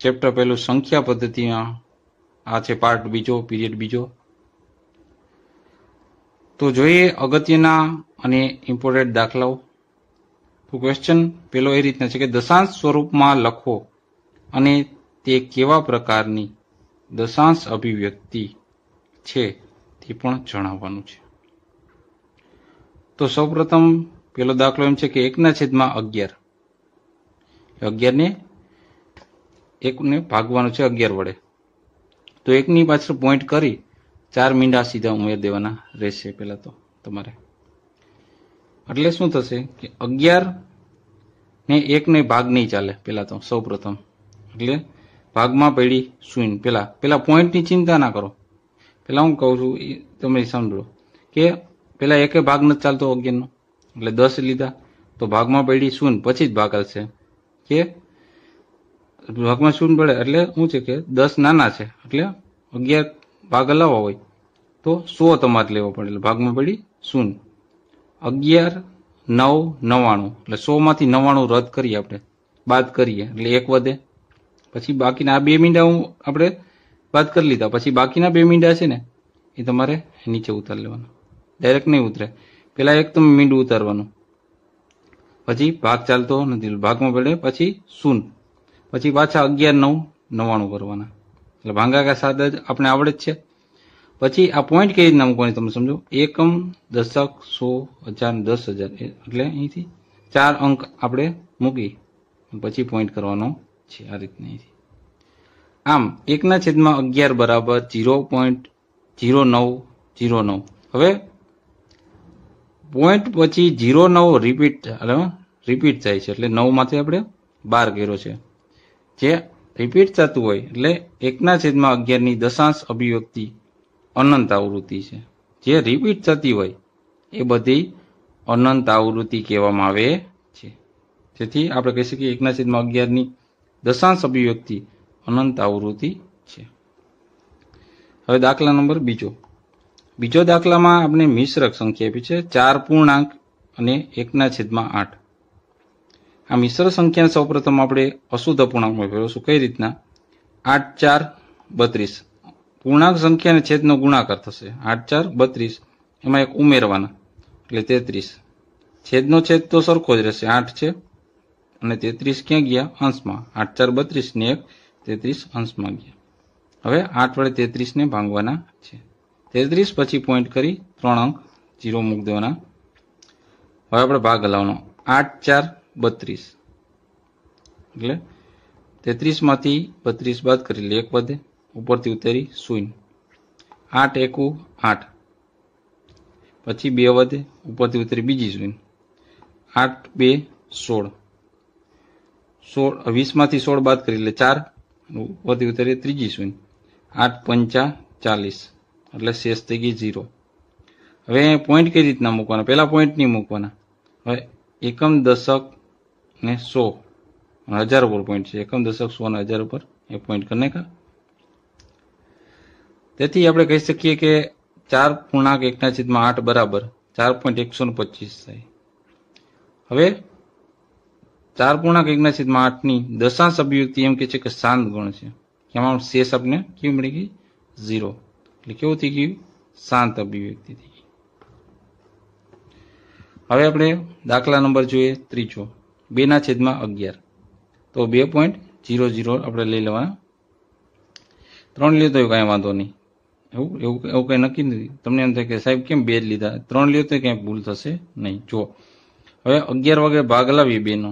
chapter પહેલું સંખ્યા પદ્ધતિમાં આ છે પાર્ટ બીજો પીરિયડ બીજો તો જોઈએ અગત્યના અને ઇમ્પોર્ટેન્ટ દાખલાઓ તો ક્વેશ્ચન પેલો એ રીતના છે કે દશાંશ સ્વરૂપમાં લખો અને તે કેવા પ્રકારની દશાંશ અભિવ્યક્તિ છે તે પણ જણાવવાનું છે તો સૌપ્રથમ પેલો દાખલો એમ છે કે એકના છેદમાં અગિયાર અગિયારને એકને ભાગવાનું છે અગિયાર વડે તો એકની પાછળ પોઈન્ટ કરી ચાર મીંડા સીધા ઉમેર દેવાના રહેશે પહેલાં તો તમારે એટલે શું થશે કે અગિયાર ને એકને ભાગ નહીં ચાલે પહેલાં તો સૌ પ્રથમ એટલે ભાગમાં પડી શૂન્ય પહેલાં પહેલાં પોઈન્ટની ચિંતા ના કરો પહેલાં હું કહું છું એ તમે સમજો કે પહેલાં એકે ભાગ નથી ચાલતો અગિયારનો એટલે દસ લીધા તો ભાગમાં પડી શૂન્ય પછી જ ભાગ આવશે કે ભાગમાં શૂન્ય પડે એટલે શું છે કે દસ નાના છે એટલે અગિયાર ભાગ હલાવવા હોય તો સો તમારે લેવો પડે એટલે ભાગમાં પડી શૂન અગિયાર નવ નવાણું એટલે સો માંથી નવાણું રદ કરીએ આપણે બાદ કરીએ એટલે એક વધે પછી બાકીના આ બે મીંડા હું આપણે બાદ કરી લીધા પછી બાકીના બે મીંડા છે ને એ તમારે નીચે ઉતારી લેવાનું ડાયરેક્ટ નહીં ઉતરે પેલા એક તમે મીંડું ઉતારવાનું પછી ભાગ ચાલતો નથી ભાગમાં પડે પછી શૂન પછી પાછા અગિયાર નવ નવ્વાણું કરવાના એટલે ભાંગાકા સાદ જ આપણે આવડે જ છે પછી આ પોઈન્ટ કઈ રીતના મૂકવાની તમે સમજો એકમ દશક સો હજાર દસ હજાર એટલે અહીંથી ચાર અંક આપણે મૂકી પછી પોઈન્ટ કરવાનો છે આ રીતના અહીંથી આમ એકના છેદમાં અગિયાર બરાબર જીરો પોઈન્ટ જીરો નવ જીરો નવ હવે પોઈન્ટ પછી જીરો નવ રિપીટ એટલે રિપીટ થાય છે એટલે નવમાંથી આપણે બાર કર્યો છે જે રિપીટ થતું હોય એટલે એકના છેદમાં અગિયારની દશાંશ અભિવ્યક્તિ અનંત આવૃત્તિ છે જે રિપીટ થતી હોય એ બધી અનંત આવૃત્તિ કહેવામાં આવે છે જેથી આપણે કહી શકીએ એકના છેદમાં અગિયારની દશાંશ અભિવ્યક્તિ અનંત આવૃત્તિ છે હવે દાખલા નંબર બીજો બીજો દાખલામાં આપણે મિશ્રક સંખ્યા આપી છે ચાર પૂર્ણાંક અને એકના છેદમાં આઠ આ મિશ્ર સંખ્યા સૌપ્રથમ આપણે અશુદ્ધ અપૂર્ણાંકમાં ફેરવશું કઈ રીતના આઠ ચાર બત્રીસ પૂર્ણાંક સંખ્યા અને છેદનો ગુણાકાર થશે આઠ ચાર બત્રીસ એમાં એક ઉમેરવાના એટલે તેત્રીસ છેદનો છેદ તો સરખો જ રહેશે આઠ છે અને તેત્રીસ ક્યાં ગયા અંશમાં આઠ ચાર બત્રીસ ને એક તેત્રીસ અંશમાં ગયા હવે આઠ વડે તેત્રીસને ભાંગવાના છે તેત્રીસ પછી પોઈન્ટ કરી ત્રણ અંક જીરો મૂકી દેવાના હવે આપણે ભાગ હલાવવાનો આઠ ચાર બત્રીસ એટલે તેત્રીસમાંથી બત્રીસ બાદ કરી લે એક વધે ઉપરથી ઉતરી શૂન્ય આઠ એકુ આઠ પછી બે વધે ઉપરથી ઉતરી બીજી શૂન્ય આઠ બે સોળ સોળ વીસમાંથી સોળ બાદ કરી એટલે ચાર ઉપરથી ઉતરી ત્રીજી શૂન્ય આઠ પંચા ચાલીસ એટલે શેષ થઈ ગઈ ઝીરો હવે પોઈન્ટ કઈ રીતના મૂકવાના પહેલા પોઈન્ટ નહીં મૂકવાના હવે એકમ દશક ने सौ और हजार ऊपर છે એકમ દશક સો અને હજાર ઉપર એ પોઈન્ટ કરી નાખ્યા તેથી આપણે કહી શકીએ કે ચાર પૂર્ણાંક એકના છેદમાં આઠ બરાબર ચાર પોઈન્ટ એકસો ને પચીસ થાય હવે ચાર પૂર્ણાંક એકના છેદમાં આઠની દશાંશ અભિવ્યક્તિ એમ કે છે કે શાંત ગણ છે એમાં શેષ આપણે કેવી મળી ગઈ ઝીરો એટલે કેવું થઈ ગયું શાંત અભિવ્યક્તિ થઈ ગઈ હવે આપણે દાખલા નંબર જોઈએ ત્રીજો બેના છેદમાં અગિયાર તો બે પોઈન્ટ જીરો જીરો આપણે લઈ લેવાના ત્રણ લ્યો તો કાંઈ વાંધો નહીં એવું એવું એવું કંઈ નક્કી નથી તમને એમ થાય કે સાહેબ કેમ બે જ લીધા ત્રણ લ્યો તો ક્યાંય ભૂલ થશે નહીં જો હવે અગિયાર વાગે ભાગ લાવીએ બેનો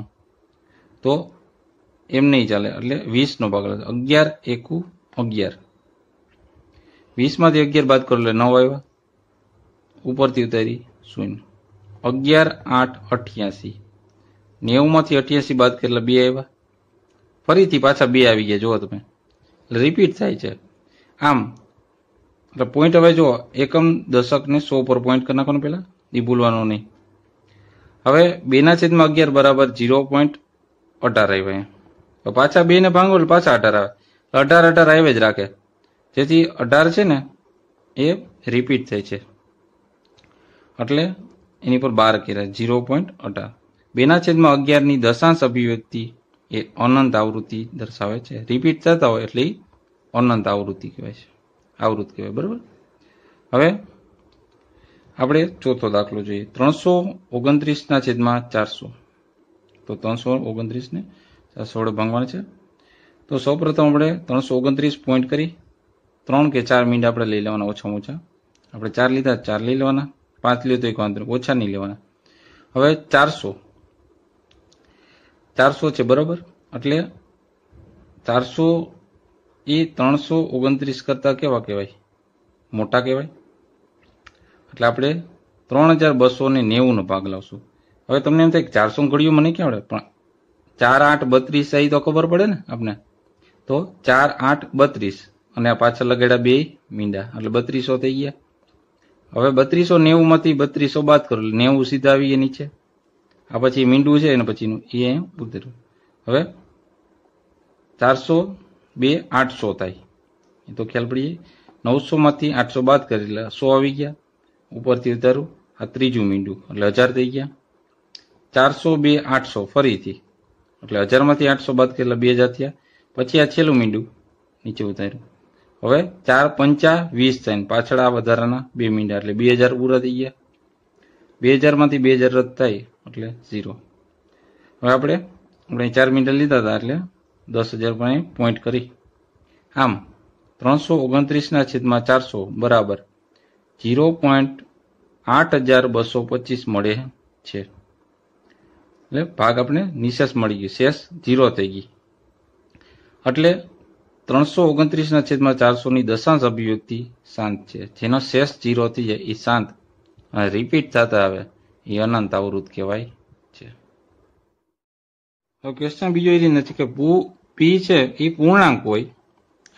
તો એમ નહીં ચાલે એટલે વીસનો ભાગ લાવે અગિયાર એકુ અગિયાર વીસમાંથી અગિયાર બાદ કરો એટલે નવ આવ્યા ઉપરથી ઉતારી શૂન્ય અગિયાર આઠ અઠ્યાસી નેવુંમાંથી અઠ્યાસી બાદ કેટલા એટલે બે આવ્યા ફરીથી પાછા બે આવી ગયા જુઓ તમે એટલે રિપીટ થાય છે આમ એટલે પોઈન્ટ હવે જુઓ એકમ દશકને સો પર પોઈન્ટ કરી નાખવાનો પહેલાં એ ભૂલવાનું નહીં હવે બેના છેદમાં અગિયાર બરાબર જીરો પોઈન્ટ અઢાર આવ્યા અહીંયા પાછા બેને ભાંગો એટલે પાછા અઢાર આવે અઢાર અઢાર આવે જ રાખે જેથી અઢાર છે ને એ રિપીટ થાય છે એટલે એની પર બાર કર્યા ઝીરો પોઈન્ટ અઢાર બેના છેદમાં અગિયારની દશાંશ અભિવ્યક્તિ એ અનંત આવૃત્તિ દર્શાવે છે રિપીટ થતા હોય એટલે અનંત આવૃત્તિ કહેવાય છે આવૃત્ત કહેવાય બરાબર હવે આપણે ચોથો દાખલો જોઈએ ત્રણસો ઓગણત્રીસના છેદમાં ચારસો તો ત્રણસો ઓગણત્રીસને ચારસો વડે ભાંગવાના છે તો સૌપ્રથમ આપણે ત્રણસો ઓગણત્રીસ પોઈન્ટ કરી ત્રણ કે ચાર મિનિટ આપણે લઈ લેવાના ઓછામાં ઓછા આપણે ચાર લીધા ચાર લઈ લેવાના પાંચ લીધો એક વાંધો ઓછા નહીં લેવાના હવે ચારસો ચારસો છે બરોબર એટલે ચારસો એ ત્રણસો ઓગણત્રીસ કરતાં કેવા કહેવાય મોટા કહેવાય એટલે આપણે ત્રણ હજાર બસો ને નેવુંનો ભાગ લાવશું હવે તમને એમ થાય ચારસો ઘડિયું મને ક્યાં આવડે પણ ચાર આઠ બત્રીસ આવી તો ખબર પડે ને આપણે તો ચાર આઠ બત્રીસ અને આ પાછળ લગાડ્યા બે મીંડા એટલે બત્રીસો થઈ ગયા હવે બત્રીસો નેવુંમાંથી બત્રીસો બાદ કરો નેવું સીધા આવી આવીએ નીચે આ પછી મીંડું છે અને પછીનું એ અહીંયા પૂરતું હવે ચારસો બે આઠસો થાય એ તો ખ્યાલ પડીએ નવસોમાંથી આઠસો બાદ કરી એટલે સો આવી ગયા ઉપરથી ઉતારું આ ત્રીજું મીંડું એટલે હજાર થઈ ગયા ચારસો બે આઠસો ફરીથી એટલે હજારમાંથી આઠસો બાદ કરેલા બે હજાર થયા પછી આ છેલ્લું મીંડું નીચે ઉતાર્યું હવે ચાર પંચા વીસ થાય પાછળ આ વધારાના બે મીંડા એટલે બે હજાર પૂરા થઈ ગયા બે હજારમાંથી બે હજાર રદ થાય એટલે ઝીરો હવે આપણે આપણે ચાર મીટર લીધા હતા એટલે દસ હજાર પણ પોઈન્ટ કરી આમ ત્રણસો ઓગણત્રીસના છેદમાં ચારસો બરાબર ઝીરો પોઈન્ટ આઠ હજાર બસો પચીસ મળે છે એટલે ભાગ આપણે નિશેષ મળી ગયો શેષ ઝીરો થઈ ગઈ એટલે ત્રણસો ઓગણત્રીસના છેદમાં ચારસોની દશાંશ અભિવ્યક્તિ શાંત છે જેનો શેષ ઝીરો થઈ જાય એ શાંત રિપીટ થતા આવે એ અનંત અવરોધ કહેવાય છે ક્વેશ્ચન બીજો એ નથી કે પૂ પી છે એ પૂર્ણાંક હોય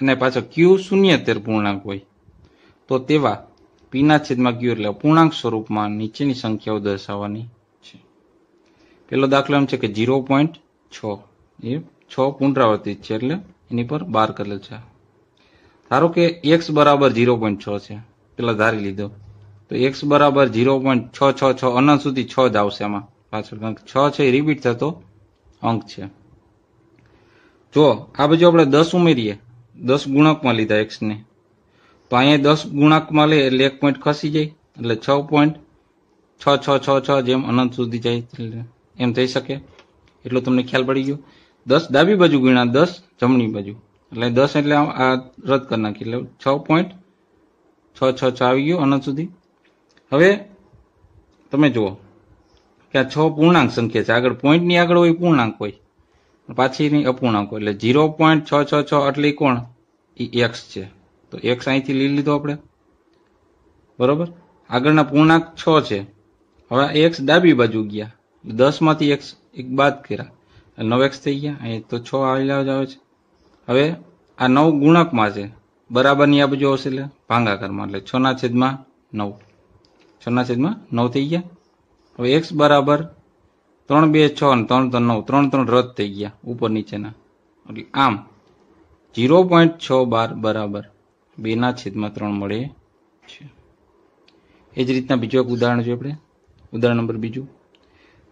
અને પાછો ક્યુ શૂન્યતેર પૂર્ણાંક હોય તો તેવા પીના છેદમાં ક્યુ એટલે પૂર્ણાંક સ્વરૂપમાં નીચેની સંખ્યાઓ દર્શાવવાની છે પેલો દાખલો એમ છે કે ઝીરો પોઈન્ટ છ એ છ પુનરાવર્તિત છે એટલે એની પર બાર કરેલ છે ધારો કે એક્સ બરાબર ઝીરો પોઈન્ટ છ છે પેલા ધારી લીધો તો એક્સ બરાબર ઝીરો પોઈન્ટ છ છ છ અનંત સુધી છ જ આવશે આમાં પાછળ કારણ છ છે એ રિપીટ થતો અંક છે જો આ બાજુ આપણે દસ ઉમેરીએ દસ ગુણકમાં લીધા એક્સને તો અહીંયા દસ ગુણાંકમાં લે એટલે એક પોઈન્ટ ખસી જાય એટલે છ પોઈન્ટ છ છ છ છ જેમ અનંત સુધી જાય એમ થઈ શકે એટલો તમને ખ્યાલ પડી ગયો દસ ડાબી બાજુ ગુણ્યા દસ જમણી બાજુ એટલે દસ એટલે આ રદ કરી નાખી એટલે છ પોઈન્ટ છ છ છ આવી ગયું અનંત સુધી હવે તમે જુઓ કે આ છ પૂર્ણાંક સંખ્યા છે આગળ પોઈન્ટની આગળ હોય પૂર્ણાંક હોય પાછીની અપૂર્ણાંક હોય એટલે ઝીરો પોઈન્ટ છ છ છ એટલે કોણ એ એક્સ છે તો એક્સ અહીંથી લઈ લીધો આપણે બરોબર આગળના પૂર્ણાંક છ છે હવે એક્સ ડાબી બાજુ ગયા દસમાંથી એક્સ એક બાદ કર્યા નવ એક્સ થઈ ગયા અહીં તો છ આવેલા જ આવે છે હવે આ નવ ગુણકમાં છે બરાબરની આ બાજુ આવશે એટલે ભાંગાકારમાં એટલે છના છેદમાં નવ છના છેદમાં નવ થઈ ગયા હવે એક્સ બરાબર ત્રણ બે છ અને ત્રણ ત્રણ નવ ત્રણ ત્રણ રદ થઈ ગયા ઉપર નીચેના એટલે આમ ઝીરો પોઈન્ટ છ બાર બરાબર બેના છેદમાં ત્રણ મળે છે એ જ રીતના બીજું એક ઉદાહરણ જોઈએ આપણે ઉદાહરણ નંબર બીજું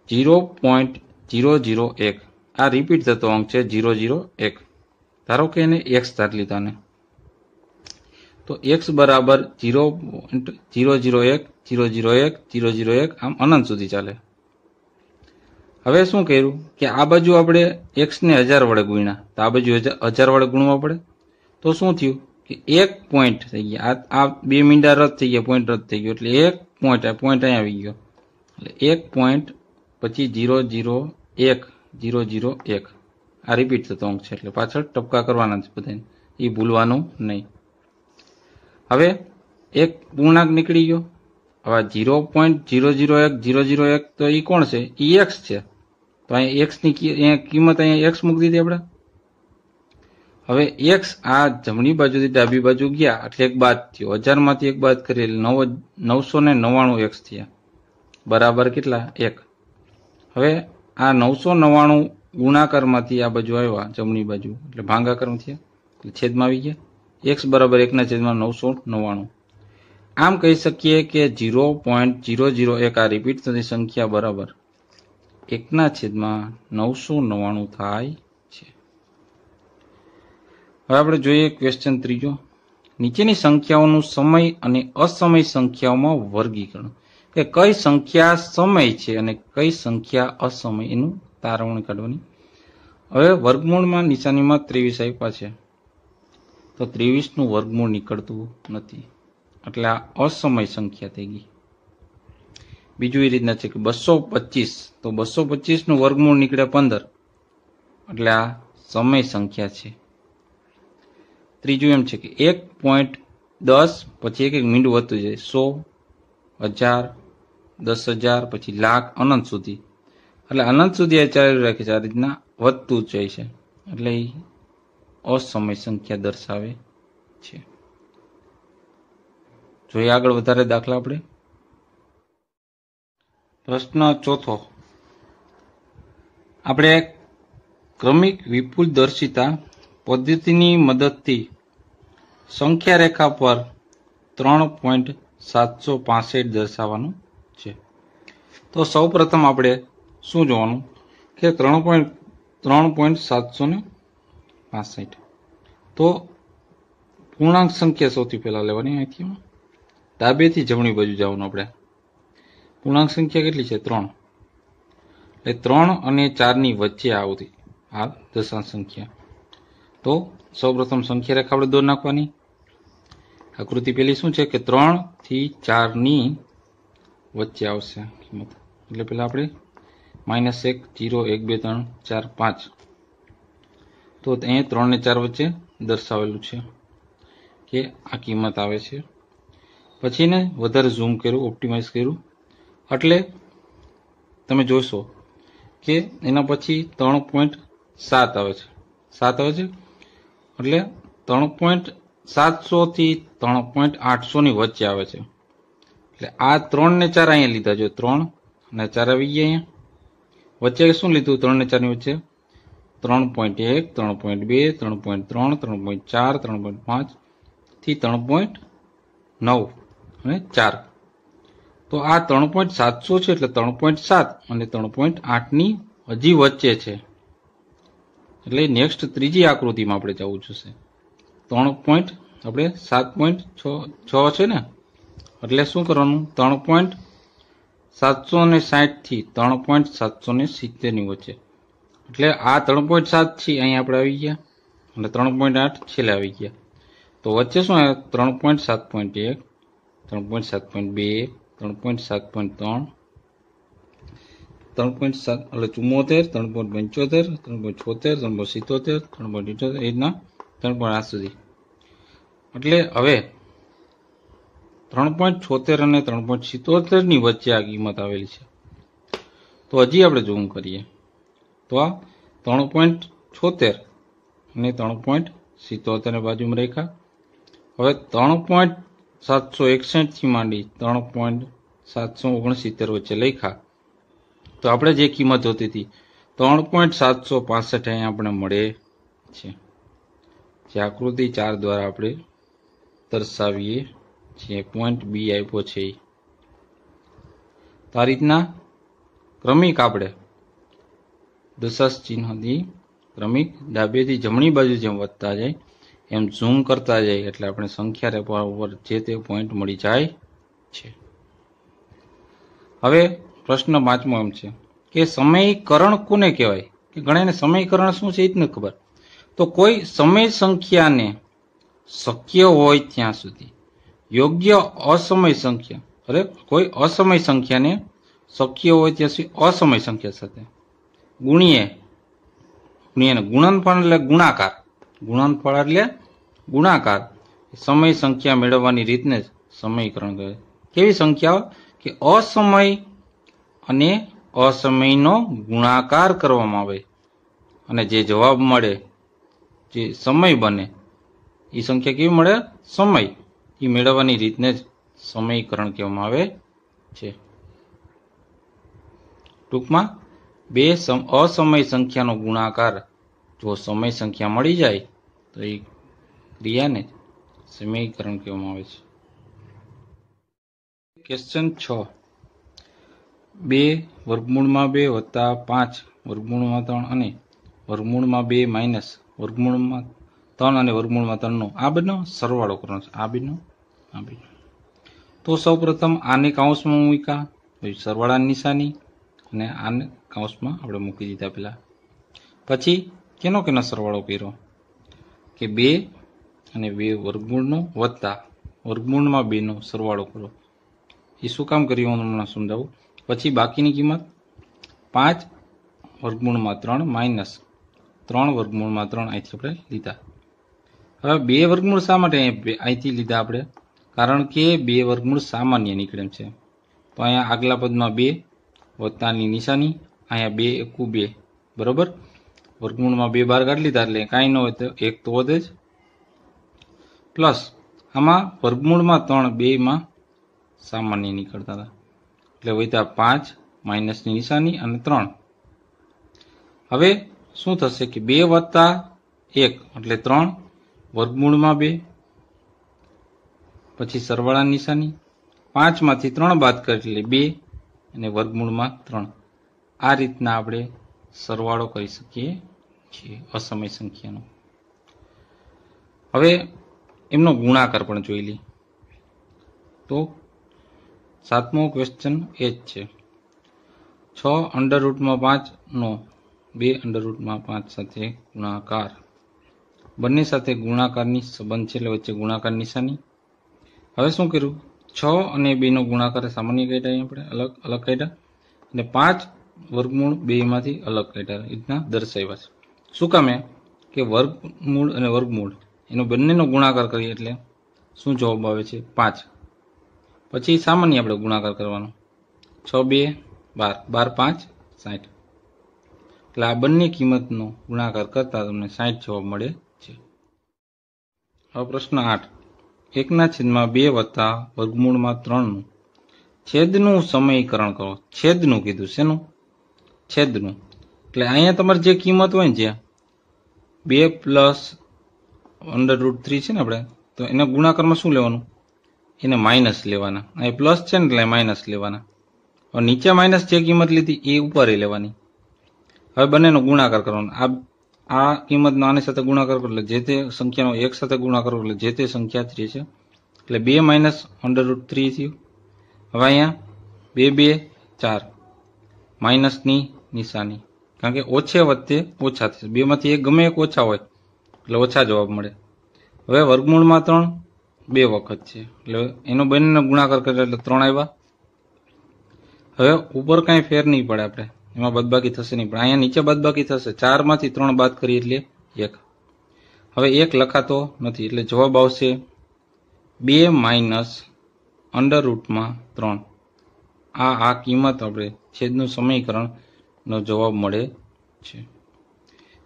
ઝીરો પોઈન્ટ ઝીરો ઝીરો એક આ રિપીટ થતો અંક છે ઝીરો ઝીરો એક ધારો કે એને એક્સ ધાર લીધાને તો એક્સ બરાબર જીરો પોઈન્ટ જીરો જીરો એક જીરો જીરો એક જીરો જીરો એક આમ અનંત સુધી ચાલે હવે શું કર્યું કે આ બાજુ આપણે એક્સને હજાર વડે ગુણ્યા તો આ બાજુ હજાર વડે ગુણવા પડે તો શું થયું કે એક પોઈન્ટ થઈ ગયા આ બે મીંડા રદ થઈ ગયા પોઈન્ટ રદ થઈ ગયો એટલે એક પોઈન્ટ પોઈન્ટ અહીં આવી ગયો એટલે એક પોઈન્ટ પછી જીરો જીરો એક જીરો જીરો એક આ રિપીટ થતો અંક છે એટલે પાછળ ટપકા કરવાના છે બધાને એ ભૂલવાનું નહીં હવે એક પૂર્ણાંક નીકળી ગયો હવે જીરો પોઈન્ટ જીરો જીરો એક જીરો જીરો એક તો એ કોણ છે એ એક્સ છે તો અહીં એક્સની કિંમત અહીંયા એક્સ મૂકી દીધી આપણે હવે એક્સ આ જમણી બાજુથી ડાબી બાજુ ગયા એટલે એક બાદ થયો હજારમાંથી એક બાદ કરી નવ નવસો ને નવ્વાણું એક્સ થયા બરાબર કેટલા એક હવે આ નવસો નવ્વાણું ગુણાકારમાંથી આ બાજુ આવ્યા જમણી બાજુ એટલે ભાંગાકારમાં થયા એટલે છેદમાં આવી ગયા એક્સ બરાબર એકના છેદમાં નવસો નવ્વાણું આમ કહી શકીએ કે ઝીરો પોઈન્ટ ઝીરો ઝીરો એક આ રિપીટ થતી સંખ્યા બરાબર એકના છેદમાં નવસો નવ્વાણું થાય છે હવે આપણે જોઈએ ક્વેશ્ચન ત્રીજો નીચેની સંખ્યાઓનું સમય અને અસમય સંખ્યાઓમાં વર્ગીકરણ કે કઈ સંખ્યા સમય છે અને કઈ સંખ્યા અસમય એનું તારવણી કાઢવાની હવે વર્ગમૂળમાં નિશાનીમાં ત્રેવીસ આપ્યા છે તો ત્રેવીસનું વર્ગમૂળ નીકળતું નથી એટલે આ અસમય સંખ્યા થઈ ગઈ બીજું એ રીતના છે કે બસો પચીસ તો બસો પચીસનું વર્ગમૂળ નીકળે પંદર એટલે આ સમય સંખ્યા છે ત્રીજું એમ છે કે એક પોઈન્ટ દસ પછી એક એક મીંડું વધતું જાય સો હજાર દસ હજાર પછી લાખ અનંત સુધી એટલે અનંત સુધી આ ચાલુ રાખે છે આ રીતના વધતું જ જાય છે એટલે અસમય સંખ્યા દર્શાવે છે જોઈએ આગળ વધારે દાખલા આપણે પ્રશ્ન ચોથો આપણે ક્રમિક વિપુલ દર્શિતા પદ્ધતિની મદદથી સંખ્યા રેખા પર ત્રણ પોઈન્ટ સાતસો પાસઠ દર્શાવવાનું છે તો સૌ પ્રથમ આપણે શું જોવાનું કે ત્રણ પોઈન્ટ ત્રણ પોઈન્ટ સાતસો ને પાસઠ તો પૂર્ણાંક સંખ્યા સૌથી પહેલાં લેવાની અહીંથી ડાબેથી જમણી બાજુ જવાનું આપણે પૂર્ણાંક સંખ્યા કેટલી છે ત્રણ એટલે ત્રણ અને ચારની વચ્ચે આવતી આ દશાંશ સંખ્યા તો સૌપ્રથમ સંખ્યા રેખા આપણે દોર નાખવાની આકૃતિ પેલી શું છે કે ત્રણ થી ચારની વચ્ચે આવશે કિંમત એટલે પેલા આપણે માઇનસ એક જીરો એક બે ત્રણ ચાર પાંચ તો અહીંયા ત્રણ ને ચાર વચ્ચે દર્શાવેલું છે કે આ કિંમત આવે છે પછી ને વધારે ઝૂમ કર્યું ઓપ્ટિમાઇઝ કર્યું એટલે તમે જોશો કે એના પછી ત્રણ પોઈન્ટ સાત આવે છે સાત આવે છે એટલે ત્રણ પોઈન્ટ સાતસોથી ત્રણ પોઈન્ટ આઠસોની વચ્ચે આવે છે એટલે આ ત્રણ ને ચાર અહીંયા લીધા જો ત્રણ ને ચાર આવી ગયા અહીંયા વચ્ચે શું લીધું ત્રણ ને ચારની વચ્ચે ત્રણ પોઈન્ટ એક ત્રણ પોઈન્ટ બે ત્રણ પોઈન્ટ ત્રણ ત્રણ પોઈન્ટ ચાર ત્રણ પોઈન્ટ પાંચ થી ત્રણ પોઈન્ટ નવ અને ચાર તો આ ત્રણ પોઈન્ટ સાતસો છે એટલે ત્રણ પોઈન્ટ સાત અને ત્રણ પોઈન્ટ આઠની હજી વચ્ચે છે એટલે નેક્સ્ટ ત્રીજી આકૃતિમાં આપણે જવું જોઈશે ત્રણ પોઈન્ટ આપણે સાત પોઈન્ટ છ છ છે ને એટલે શું કરવાનું ત્રણ પોઈન્ટ સાતસો ને સાઠથી ત્રણ પોઈન્ટ સાતસો ને સિત્તેરની વચ્ચે એટલે આ ત્રણ પોઈન્ટ સાત છી અહીં આપણે આવી ગયા અને ત્રણ પોઈન્ટ આઠ છેલ્લે આવી ગયા તો વચ્ચે શું આવે ત્રણ પોઈન્ટ સાત પોઈન્ટ એક ત્રણ પોઈન્ટ સાત પોઈન્ટ બે ત્રણ પોઈન્ટ સાત પોઈન્ટ ત્રણ ત્રણ પોઈન્ટ સાત એટલે ચુમ્મોતેર ત્રણ પોઈન્ટ પંચોતેર ત્રણ પોઈન્ટ છોતેર ત્રણ પોઈન્ટ સિત્તોતેર ત્રણ પોઈન્ટ ઇઠોતેર એ રીતના ત્રણ પોઈન્ટ આઠ સુધી એટલે હવે ત્રણ પોઈન્ટ છોતેર અને ત્રણ પોઈન્ટ સિત્તોતેરની વચ્ચે આ કિંમત આવેલી છે તો હજી આપણે જોવું કરીએ તો આ ત્રણ પોઈન્ટ છોતેર અને ત્રણ પોઈન્ટ સિત્તોતેર બાજુમાં રેખા હવે ત્રણ પોઈન્ટ સાતસો એકસઠથી માંડી ત્રણ પોઈન્ટ સાતસો ઓગણસિત્તેર વચ્ચે લેખા તો આપણે જે કિંમત હોતી હતી ત્રણ પોઈન્ટ સાતસો પાસઠ અહીંયા આપણે મળે છે જે આકૃતિ ચાર દ્વારા આપણે દર્શાવીએ છીએ પોઈન્ટ બી આપ્યો છે તો આ રીતના ક્રમિક આપણે દશાંશ ચિહ્નથી ક્રમિક ડાબેથી જમણી બાજુ જેમ વધતા જાય એમ ઝૂમ કરતા જાય એટલે આપણે સંખ્યા રેપા ઉપર જે તે પોઈન્ટ મળી જાય છે હવે પ્રશ્ન પાંચમો એમ છે કે સમયકરણ કોને કહેવાય કે ઘણાને સમયકરણ શું છે એ જ ન ખબર તો કોઈ સમય સંખ્યાને શક્ય હોય ત્યાં સુધી યોગ્ય અસમય સંખ્યા અરે કોઈ અસમય સંખ્યાને શક્ય હોય ત્યાં સુધી અસમય સંખ્યા સાથે ગુણીએ ગુણીએ ગુણનફળ એટલે ગુણાકાર ગુણનફળ એટલે ગુણાકાર સમય સંખ્યા મેળવવાની રીતને જ સમયકરણ કહે કેવી સંખ્યાઓ કે અસમય અને અસમયનો ગુણાકાર કરવામાં આવે અને જે જવાબ મળે જે સમય બને એ સંખ્યા કેવી મળે સમય એ મેળવવાની રીતને જ સમયકરણ કહેવામાં આવે છે ટૂંકમાં બે અસમય સંખ્યાનો ગુણાકાર જો સમય સંખ્યા મળી જાય તો એ ક્રિયાને સમીકરણ કહેવામાં આવે છે ક્વેશ્ચન છ બે વર્ગમૂળમાં બે વત્તા પાંચ વર્ગમૂળમાં ત્રણ અને વર્ગમૂળમાં બે માઇનસ વર્ગમૂળમાં ત્રણ અને વર્ગમૂળમાં ત્રણનો આ બંને સરવાળો કરવાનો છે આ બીનો આ બંને તો સૌપ્રથમ આને કાઉન્સમાં મૂકા પછી સરવાળાની નિશાની અને આને કૌંસમાં આપણે મૂકી દીધા પેલા પછી કેનો કેનો સરવાળો કર્યો કે બે અને બે વર્ગમૂળનો વત્તા વર્ગમૂળમાં બેનો સરવાળો કરો એ શું કામ કર્યું હું હમણાં સમજાવું પછી બાકીની કિંમત પાંચ વર્ગમૂળમાં ત્રણ માઇનસ ત્રણ વર્ગમૂળમાં ત્રણ અહીંથી આપણે લીધા હવે બે વર્ગમૂળ શા માટે અહીંથી લીધા આપણે કારણ કે બે વર્ગમૂળ સામાન્ય નીકળે છે તો અહીંયા આગલા પદમાં બે વત્તાની નિશાની અહીંયા બે એકુ બે બરોબર વર્ગમૂળમાં બે બાર કાઢી લીધા એટલે કાંઈ ન હોય તો એક તો વધે જ પ્લસ આમાં વર્ગમૂળમાં ત્રણ બેમાં સામાન્ય નીકળતા હતા એટલે વધ્યા પાંચ માઇનસની નિશાની અને ત્રણ હવે શું થશે કે બે વત્તા એક એટલે ત્રણ વર્ગમૂળમાં બે પછી સરવાળાની નિશાની પાંચમાંથી ત્રણ બાદ કરી એટલે બે અને વર્ગમૂળમાં ત્રણ આ રીતના આપણે સરવાળો કરી શકીએ છીએ અસમય સંખ્યાનો હવે એમનો ગુણાકાર પણ જોઈ લઈએ તો સાતમો ક્વેશ્ચન એ જ છે છ અંડર રૂટમાં પાંચનો બે અંડર રૂટમાં પાંચ સાથે ગુણાકાર બંને સાથે ગુણાકારની સંબંધ છે એટલે વચ્ચે ગુણાકાર નિશાની હવે શું કર્યું છ અને બેનો ગુણાકાર સામાન્ય કાઢ્યા આપણે અલગ અલગ કાઢ્યા અને પાંચ વર્ગમૂળ બેમાંથી અલગ કાઢ્યા રીતના દર્શાવ્યા છે શું કામે કે વર્ગમૂળ અને વર્ગમૂળ એનો બંનેનો ગુણાકાર કરીએ એટલે શું જવાબ આવે છે પાંચ પછી સામાન્ય આપણે ગુણાકાર કરવાનો છ બે બાર બાર પાંચ સાઠ એટલે આ બંને કિંમતનો ગુણાકાર કરતાં તમને સાઠ જવાબ મળે છે હવે પ્રશ્ન આઠ એકના છેદમાં બે વત્તા વર્ગમૂળમાં ત્રણનું છેદનું સમયકરણ કરો છેદનું કીધું શેનું છેદનું એટલે અહીંયા તમારે જે કિંમત હોય ને જ્યાં બે પ્લસ અંડર રૂટ થ્રી છે ને આપણે તો એને ગુણાકારમાં શું લેવાનું એને માઇનસ લેવાના અહીં પ્લસ છે ને એટલે માઇનસ લેવાના હવે નીચે માઇનસ જે કિંમત લીધી એ ઉપર લેવાની હવે બંનેનો ગુણાકાર કરવાનો આ આ કિંમતનો આની સાથે ગુણાકાર કરો એટલે જે તે સંખ્યાનો એક સાથે ગુણાકાર કરો એટલે જે તે સંખ્યા થ્રી છે એટલે બે માઇનસ અંડર રૂટ થ્રી થયું હવે અહીંયા બે બે ચાર માઇનસની નિશાની કારણ કે ઓછે વચ્ચે ઓછા થશે બેમાંથી એક ગમે એક ઓછા હોય એટલે ઓછા જવાબ મળે હવે વર્ગમૂળમાં ત્રણ બે વખત છે એટલે એનો બંનેનો ગુણાકાર કરે એટલે ત્રણ આવ્યા હવે ઉપર કાંઈ ફેર નહીં પડે આપણે એમાં બદબાકી થશે નહીં પણ અહીંયા નીચે બદબાકી થશે ચારમાંથી ત્રણ બાદ કરીએ એટલે એક હવે એક લખાતો નથી એટલે જવાબ આવશે બે માઇનસ અંડર રૂટમાં ત્રણ આ આ કિંમત આપણે છેદનું સમીકરણનો જવાબ મળે છે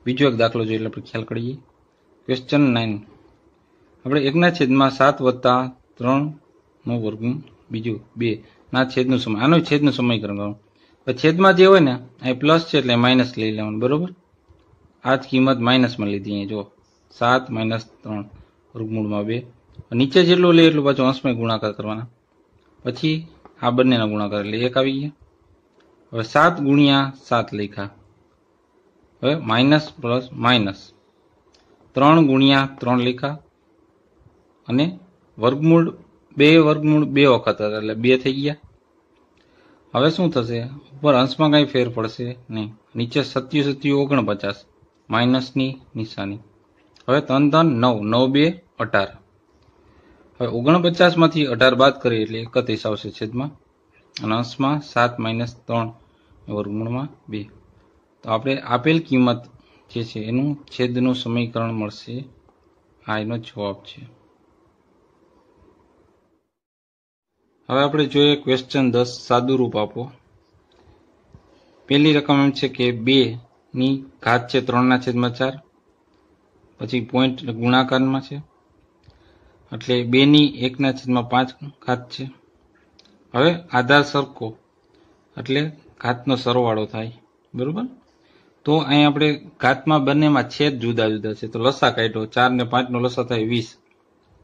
બીજો એક દાખલો જોઈએ એટલે આપણે ખ્યાલ કરીએ ક્વેશ્ચન નાઇન આપણે એકના છેદમાં સાત વત્તા ત્રણનું વર્ગમૂળ બીજું બે ના છેદનું સમય આનું છેદનું સમીકરણ છેદમાં જે હોય ને એ પ્લસ છે એટલે માઇનસ લઈ લેવાનું બરોબર આ જ કિંમત માઇનસમાં લીધી અહીંયા જો સાત માઇનસ ત્રણ રૂગમૂળમાં બે નીચે જેટલું લે એટલું પાછું અંશમાં ગુણાકાર કરવાના પછી આ બંનેના ગુણાકાર એટલે એક આવી ગયા હવે સાત ગુણ્યા સાત લેખા હવે માઇનસ પ્લસ માઇનસ ત્રણ ગુણ્યા ત્રણ લેખા અને વર્ગમૂળ બે વર્ગમૂળ બે વખત એટલે બે થઈ ગયા હવે શું થશે ઉપર અંશમાં કાંઈ ફેર પડશે નહીં નીચે સત્યુ સત્યુ ઓગણપચાસ માઇનસની નિશાની હવે તન ત્રણ નવ નવ બે અઢાર હવે ઓગણપચાસમાંથી અઢાર બાદ કરીએ એટલે એકત્રીસ આવશે છેદમાં અને અંશમાં સાત માઇનસ ત્રણ વર્ગમૂળમાં બે તો આપણે આપેલ કિંમત જે છે એનું છેદનું સમીકરણ મળશે આ એનો જવાબ છે હવે આપણે જોઈએ ક્વેશ્ચન દસ સાદુરૂપ આપો પહેલી રકમ એમ છે કે બે ની ઘાત છે ત્રણના છેદમાં ચાર પછી પોઈન્ટ ગુણાકારમાં છે એટલે બેની એકના છેદમાં પાંચ ઘાત છે હવે આધાર સરખો એટલે ઘાતનો સરવાળો થાય બરાબર તો અહીં આપણે ઘાતમાં બંનેમાં છેદ જુદા જુદા છે તો લસા કાઢ્યો ચાર ને પાંચનો લસા થાય વીસ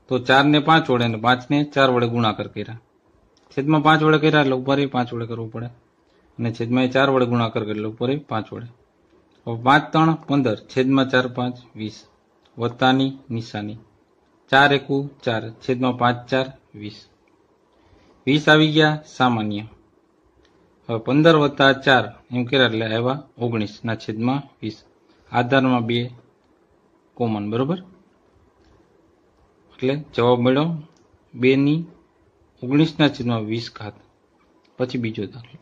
તો ચાર ને પાંચ વડે અને પાંચને ચાર વડે ગુણાકાર કર્યા છેદમાં પાંચ વડે કર્યા એટલે ઉપર પાંચ વડે કરવું પડે અને છેદમાં એ ચાર વડે ગુણાકાર કરે એટલે ઉપર પાંચ વડે હવે પાંચ ત્રણ પંદર છેદમાં ચાર પાંચ વીસ વત્તાની નિશાની ચાર એકુ ચાર છેદમાં પાંચ ચાર વીસ વીસ આવી ગયા સામાન્ય હવે પંદર વત્તા ચાર એમ કર્યા એટલે આવ્યા ઓગણીસના છેદમાં વીસ આધારમાં બે કોમન બરોબર એટલે જવાબ મળ્યો બેની ઓગણીસના છેદમાં વીસ ઘાત પછી બીજો દાખલો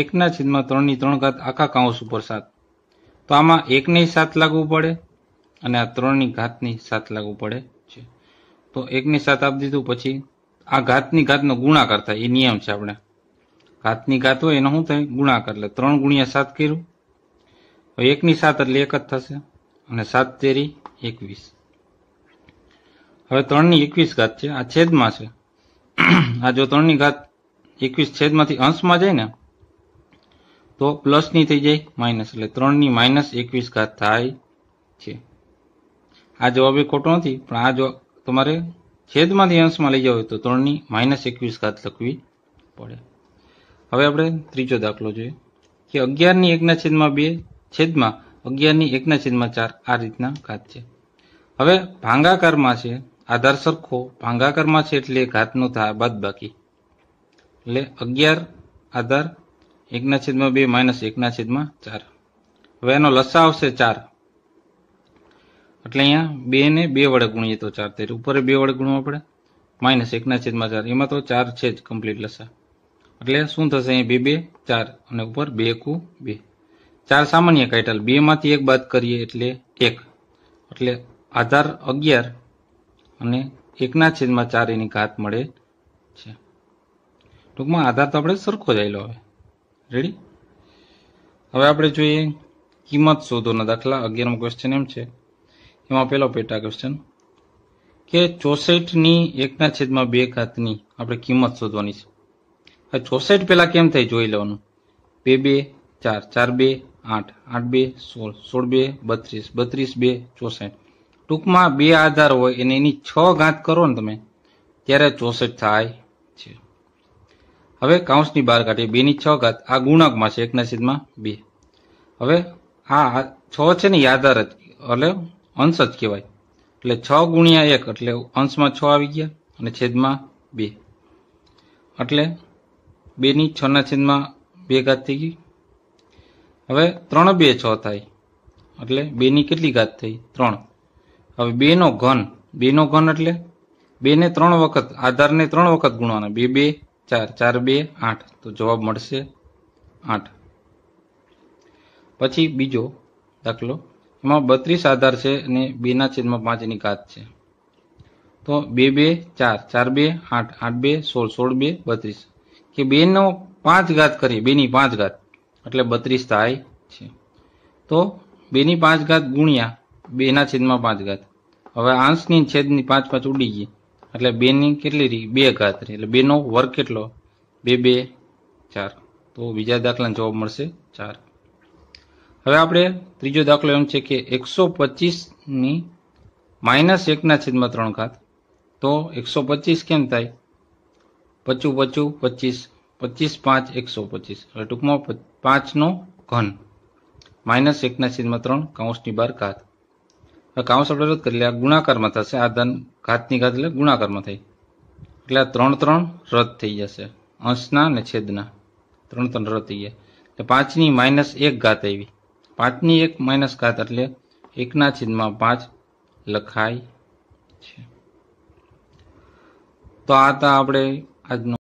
એકના છેદમાં ત્રણની ત્રણ ઘાત આખા કાઉસ ઉપર સાત તો આમાં એકને સાત લાગવું પડે અને આ ત્રણની ઘાતની સાત લાગવું પડે છે તો એકની સાત આપી દીધું પછી આ ઘાતની ઘાતનો ગુણાકાર થાય એ નિયમ છે આપણે ઘાતની ઘાત હોય એનો શું થાય ગુણાકાર એટલે ત્રણ ગુણ્યા સાત કર્યું એકની સાત એટલે એક જ થશે અને સાત તેરી એકવીસ હવે ત્રણની એકવીસ ઘાત છે આ છેદમાં છે આ જો ત્રણની ઘાત એકવીસ છેદમાંથી અંશમાં જાય ને તો પ્લસની થઈ જાય માઇનસ એટલે ત્રણની માઇનસ એકવીસ ઘાત થાય છે આ જવાબ એ ખોટો નથી પણ આ જો તમારે છેદમાંથી અંશમાં લઈ જાવ તો ત્રણની માઇનસ એકવીસ ઘાત લખવી પડે હવે આપણે ત્રીજો દાખલો જોઈએ કે અગિયારની એકના છેદમાં બે છેદમાં અગિયારની એકના છેદમાં ચાર આ રીતના ઘાત છે હવે ભાંગાકારમાં છે આધાર સરખો ભાંગાકારમાં છે એટલે ઘાતનું થાય બાદ બાકી એટલે અગિયાર આધાર એકના છેદમાં બે માઇનસ એકના છેદમાં ચાર હવે એનો લસા આવશે ચાર એટલે અહીંયા બે ને બે વડે ગુણીએ તો ચાર થાય ઉપર બે વડે ગુણવા આપણે માઇનસ એકના છેદમાં ચાર એમાં તો ચાર છે જ કમ્પ્લીટ લસા એટલે શું થશે અહીંયા બે બે ચાર અને ઉપર બે કુ બે ચાર સામાન્ય કાઇટલ બેમાંથી એક બાદ કરીએ એટલે એક એટલે આધાર અગિયાર અને એકના છેદમાં ચાર એની ઘાત મળે છે ટૂંકમાં આધાર તો આપણે સરખો જાયેલો હવે રેડી હવે આપણે જોઈએ કિંમત શોધોના દાખલા અગિયારમો ક્વેશ્ચન એમ છે એમાં પહેલો પેટા ક્વેશ્ચન કે ચોસઠની એકના છેદમાં બે ઘાતની આપણે કિંમત શોધવાની છે હવે ચોસઠ પહેલાં કેમ થાય જોઈ લેવાનું બે બે ચાર ચાર બે આઠ આઠ બે સોળ સોળ બે બત્રીસ બત્રીસ બે ચોસઠ ટૂંકમાં બે આધાર હોય અને એની છ ગાંત કરો ને તમે ત્યારે ચોસઠ થાય છે હવે કાઉન્સની બહાર કાઢીએ બેની છ ઘાત આ ગુણાંકમાં છે એકના છેદમાં બે હવે આ છ છે ને આધાર જ એટલે અંશ જ કહેવાય એટલે છ ગુણ્યા એક એટલે અંશમાં છ આવી ગયા અને છેદમાં બે એટલે બેની છના છેદમાં બે ઘાત થઈ ગઈ હવે ત્રણ બે છ થાય એટલે બેની કેટલી ઘાત થઈ ત્રણ હવે બે નો ઘન બે નો ઘન એટલે બે ને ત્રણ વખત આધારને ત્રણ વખત ગુણવાના બે બે ચાર ચાર બે આઠ તો જવાબ મળશે આઠ પછી બીજો દાખલો એમાં બત્રીસ આધાર છે અને બેના છેદમાં પાંચની ઘાત છે તો બે બે ચાર ચાર બે આઠ આઠ બે સોળ સોળ બે બત્રીસ કે બેનો પાંચ ઘાત કરીએ બેની પાંચ ઘાત એટલે બત્રીસ થાય છે તો બેની પાંચ ઘાત ગુણ્યા બે ના છેદમાં પાંચ ઘાત હવે અંશની છેદની પાંચ પાંચ ઉડી ગઈ એટલે બે ની કેટલી રહી બે ઘાત રહી એટલે બે નો વર્ગ કેટલો બે બે ચાર તો બીજા દાખલાનો જવાબ મળશે ચાર હવે આપણે ત્રીજો દાખલો એમ છે કે એકસો પચીસની માઇનસ એકના છેદમાં ત્રણ ઘાત તો એકસો પચીસ કેમ થાય પચું પચું પચીસ પચીસ પાંચ એકસો પચીસ હવે ટૂંકમાં પાંચનો ઘન માઇનસ એકના છેદમાં ત્રણ કાઉન્સની બાર ઘાત કાઉન્સ આપણે રદ કરી આ ગુણાકારમાં થશે આ ધન ઘાતની ઘાત એટલે ગુણાકારમાં થઈ એટલે આ ત્રણ ત્રણ રદ થઈ જશે અંશના અને છેદના ત્રણ ત્રણ રદ થઈ ગયા એટલે પાંચની માઇનસ એક ઘાત આવી પાંચની એક માઇનસ ઘાત એટલે એકના છેદમાં પાંચ લખાય છે તો આ હતા આપણે આજનો